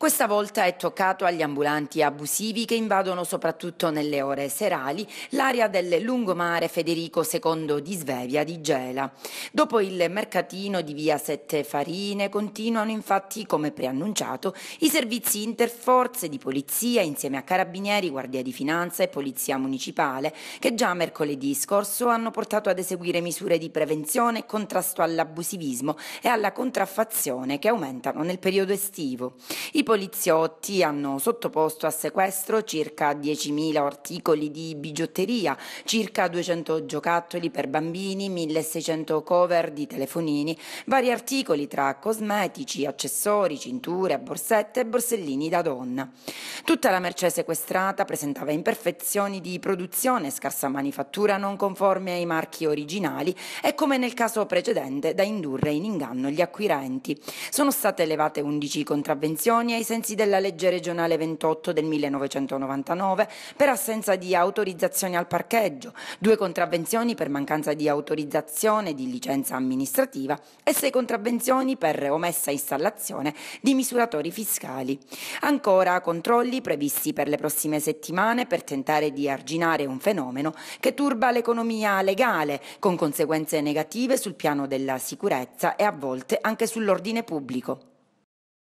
Questa volta è toccato agli ambulanti abusivi che invadono soprattutto nelle ore serali l'area del lungomare Federico II di Svevia di Gela. Dopo il mercatino di via Sette Farine continuano infatti, come preannunciato, i servizi interforze di polizia insieme a carabinieri, guardia di finanza e polizia municipale che già mercoledì scorso hanno portato ad eseguire misure di prevenzione e contrasto all'abusivismo e alla contraffazione che aumentano nel periodo estivo. I poliziotti hanno sottoposto a sequestro circa 10.000 articoli di bigiotteria, circa 200 giocattoli per bambini, 1.600 cover di telefonini, vari articoli tra cosmetici, accessori, cinture, borsette e borsellini da donna. Tutta la merce sequestrata presentava imperfezioni di produzione, scarsa manifattura non conforme ai marchi originali e come nel caso precedente da indurre in inganno gli acquirenti. Sono state elevate 11 contravvenzioni e ai sensi della legge regionale 28 del 1999 per assenza di autorizzazione al parcheggio, due contravvenzioni per mancanza di autorizzazione di licenza amministrativa e sei contravvenzioni per omessa installazione di misuratori fiscali. Ancora controlli previsti per le prossime settimane per tentare di arginare un fenomeno che turba l'economia legale con conseguenze negative sul piano della sicurezza e a volte anche sull'ordine pubblico.